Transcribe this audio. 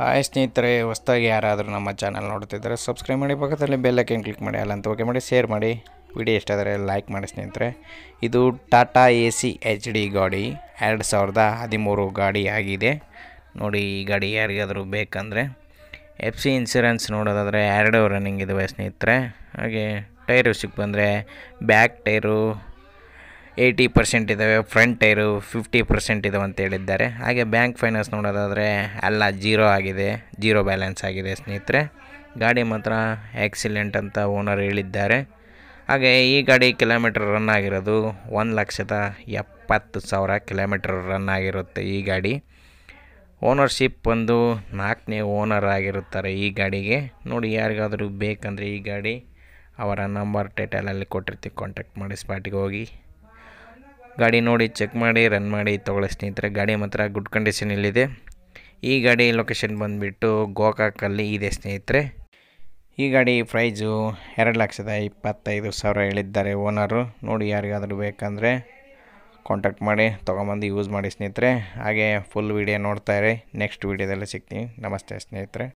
hi ಸ್ನೇಹಿತರೆ ಹೊಸ್ದಾಗಿ ಯಾರಾದರೂ ನಮ್ಮ ಚಾನಲ್ ನೋಡ್ತಿದ್ದಾರೆ ಸಬ್ಸ್ಕ್ರೈಬ್ ಮಾಡಿ ಪಕ್ಕದಲ್ಲಿ ಬೆಲ್ಲಕ್ಕೇನು ಕ್ಲಿಕ್ ಮಾಡಿ ಅಲ್ಲಂತ ಓಕೆ ಮಾಡಿ ಶೇರ್ ಮಾಡಿ ವಿಡಿಯೋ ಎಷ್ಟಾದರೆ ಲೈಕ್ ಮಾಡಿ ಸ್ನೇಹಿತರೆ ಇದು Tata A C H D ಗಾಡಿ ಎರಡು ಸಾವಿರದ ಹದಿಮೂರು ಗಾಡಿ ಆಗಿದೆ ನೋಡಿ ಈ ಗಾಡಿ ಯಾರಿಗಾದರೂ ಬೇಕಂದರೆ ಎಫ್ ಸಿ ಇನ್ಸೂರೆನ್ಸ್ ನೋಡೋದಾದರೆ ಎರಡು ರನ್ನಿಂಗ್ ಇದಾವೆ ಸ್ನೇಹಿತರೆ ಹಾಗೆ ಟೈರು ಸಿಕ್ ಬಂದರೆ ಬ್ಯಾಕ್ ಟೈರು ಏಯ್ಟಿ ಪರ್ಸೆಂಟ್ ಇದ್ದಾವೆ ಫ್ರಂಟ್ ಟೈರು ಫಿಫ್ಟಿ ಪರ್ಸೆಂಟ್ ಇದಾವೆ ಅಂತ ಹೇಳಿದ್ದಾರೆ ಹಾಗೆ ಬ್ಯಾಂಕ್ ಫೈನಾನ್ಸ್ ನೋಡೋದಾದರೆ ಎಲ್ಲ ಜೀರೋ ಆಗಿದೆ ಜೀರೋ ಬ್ಯಾಲೆನ್ಸ್ ಆಗಿದೆ ಸ್ನೇಹಿತರೆ ಗಾಡಿ ಮಾತ್ರ ಆ್ಯಕ್ಸಿಲೆಂಟ್ ಅಂತ ಓನರ್ ಹೇಳಿದ್ದಾರೆ ಹಾಗೆ ಈ ಗಾಡಿ ಕಿಲೋಮೀಟರ್ ರನ್ ಆಗಿರೋದು ಒಂದು ಲಕ್ಷದ ಎಪ್ಪತ್ತು ಸಾವಿರ ಕಿಲೋಮೀಟ್ರ್ ರನ್ ಆಗಿರುತ್ತೆ ಈ ಗಾಡಿ ಓನರ್ಶಿಪ್ ಒಂದು ನಾಲ್ಕನೇ ಓನರ್ ಆಗಿರುತ್ತಾರೆ ಈ ಗಾಡಿಗೆ ನೋಡಿ ಯಾರಿಗಾದರೂ ಬೇಕಂದರೆ ಈ ಗಾಡಿ ಅವರ ನಂಬರ್ ಟೈಟಲಲ್ಲಿ ಕೊಟ್ಟಿರ್ತೀವಿ ಕಾಂಟ್ಯಾಕ್ಟ್ ಮಾಡಿ ಸ್ಪಾಟಿಗೆ ಹೋಗಿ ಗಾಡಿ ನೋಡಿ ಚೆಕ್ ಮಾಡಿ ರನ್ ಮಾಡಿ ತೊಗೊಳ್ಳಿ ಸ್ನೇಹಿತರೆ ಗಾಡಿ ಮಾತ್ರ ಗುಡ್ ಕಂಡೀಷನಲ್ಲಿದೆ ಈ ಗಾಡಿ ಲೊಕೇಶನ್ ಬಂದುಬಿಟ್ಟು ಗೋಕಾಕಲ್ಲಿ ಇದೆ ಸ್ನೇಹಿತರೆ ಈ ಗಾಡಿ ಪ್ರೈಸು ಎರಡು ಲಕ್ಷದ ಇಪ್ಪತ್ತೈದು ಸಾವಿರ ಹೇಳಿದ್ದಾರೆ ಓನರು ನೋಡಿ ಯಾರಿಗಾದರೂ ಬೇಕಂದರೆ ಕಾಂಟ್ಯಾಕ್ಟ್ ಮಾಡಿ ತೊಗೊಂಬಂದು ಯೂಸ್ ಮಾಡಿ ಸ್ನೇಹಿತರೆ ಹಾಗೆ ಫುಲ್ ವೀಡಿಯೋ ನೋಡ್ತಾ ನೆಕ್ಸ್ಟ್ ವೀಡಿಯೋದಲ್ಲಿ ಸಿಗ್ತೀನಿ ನಮಸ್ತೆ ಸ್ನೇಹಿತರೆ